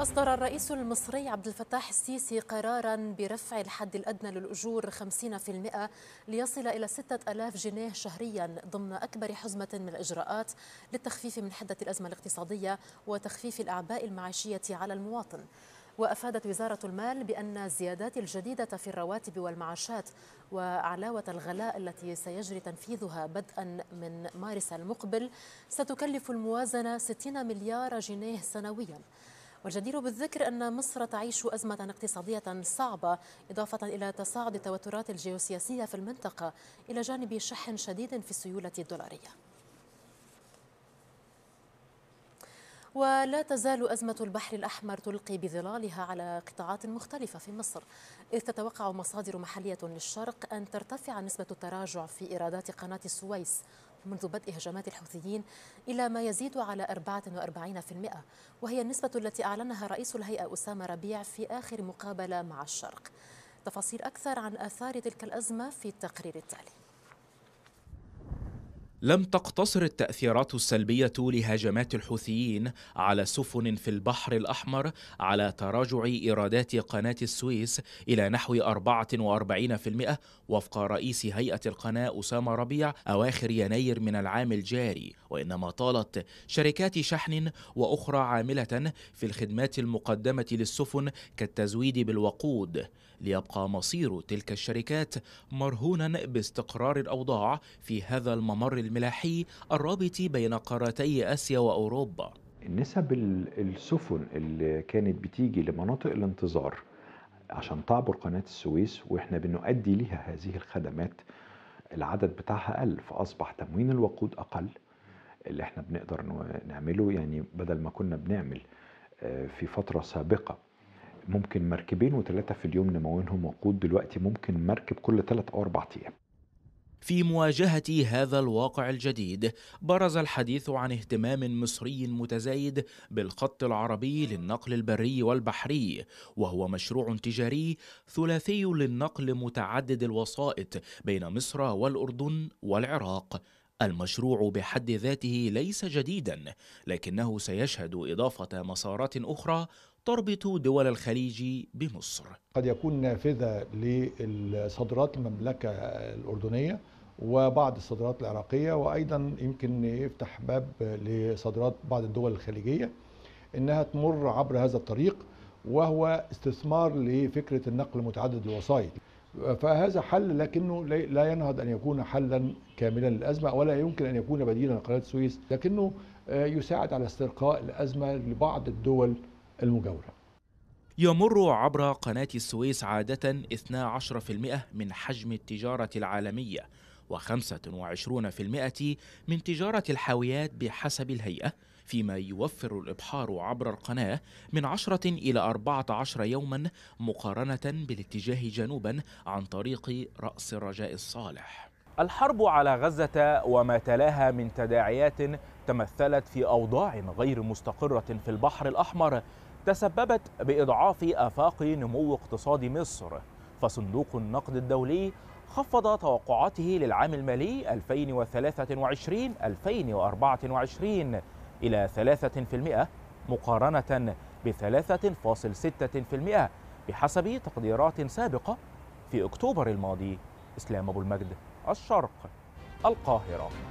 أصدر الرئيس المصري عبد الفتاح السيسي قرارا برفع الحد الأدنى للأجور 50% ليصل إلى 6000 جنيه شهريا ضمن أكبر حزمة من الإجراءات للتخفيف من حدة الأزمة الاقتصادية وتخفيف الأعباء المعيشية على المواطن. وأفادت وزارة المال بأن الزيادات الجديدة في الرواتب والمعاشات وعلاوة الغلاء التي سيجري تنفيذها بدءا من مارس المقبل ستكلف الموازنة 60 مليار جنيه سنويا والجدير بالذكر أن مصر تعيش أزمة اقتصادية صعبة إضافة إلى تصاعد التوترات الجيوسياسية في المنطقة إلى جانب شح شديد في السيولة الدولارية ولا تزال أزمة البحر الأحمر تلقي بظلالها على قطاعات مختلفة في مصر إذ تتوقع مصادر محلية للشرق أن ترتفع نسبة التراجع في إيرادات قناة السويس منذ بدء هجمات الحوثيين إلى ما يزيد على 44% وهي النسبة التي أعلنها رئيس الهيئة أسامة ربيع في آخر مقابلة مع الشرق تفاصيل أكثر عن آثار تلك الأزمة في التقرير التالي لم تقتصر التأثيرات السلبية لهجمات الحوثيين على سفن في البحر الأحمر على تراجع إيرادات قناة السويس إلى نحو 44% وفق رئيس هيئة القناة أسامة ربيع أواخر يناير من العام الجاري وإنما طالت شركات شحن وأخرى عاملة في الخدمات المقدمة للسفن كالتزويد بالوقود ليبقى مصير تلك الشركات مرهونا باستقرار الاوضاع في هذا الممر الملاحي الرابط بين قارتي اسيا واوروبا. نسب السفن اللي كانت بتيجي لمناطق الانتظار عشان تعبر قناة السويس واحنا بنؤدي لها هذه الخدمات العدد بتاعها قل فأصبح تموين الوقود أقل اللي احنا بنقدر نعمله يعني بدل ما كنا بنعمل آه، في فترة سابقة ممكن مركبين وثلاثة في اليوم نمونهم وقود دلوقتي ممكن مركب كل ثلاث أو أربع أيام في مواجهة هذا الواقع الجديد برز الحديث عن اهتمام مصري متزايد بالخط العربي للنقل البري والبحري وهو مشروع تجاري ثلاثي للنقل متعدد الوسائط بين مصر والأردن والعراق المشروع بحد ذاته ليس جديدا لكنه سيشهد إضافة مسارات أخرى تربط دول الخليج بمصر قد يكون نافذة لصدرات المملكة الأردنية وبعض الصادرات العراقية وأيضا يمكن يفتح باب لصادرات بعض الدول الخليجية إنها تمر عبر هذا الطريق وهو استثمار لفكرة النقل متعدد الوسائط فهذا حل لكنه لا ينهض أن يكون حلا كاملا للأزمة ولا يمكن أن يكون بديلا لقناة السويس لكنه آه، يساعد على استرقاء الأزمة لبعض الدول المجاورة يمر عبر قناة السويس عادة 12% من حجم التجارة العالمية و25% من تجارة الحاويات بحسب الهيئة فيما يوفر الإبحار عبر القناة من 10 إلى 14 يوما مقارنة بالاتجاه جنوبا عن طريق رأس الرجاء الصالح الحرب على غزة وما تلاها من تداعيات تمثلت في أوضاع غير مستقرة في البحر الأحمر تسببت بإضعاف آفاق نمو اقتصاد مصر فصندوق النقد الدولي خفض توقعاته للعام المالي 2023-2024 إلى 3% مقارنة ب 3.6% بحسب تقديرات سابقة في أكتوبر الماضي إسلام أبو المجد الشرق القاهرة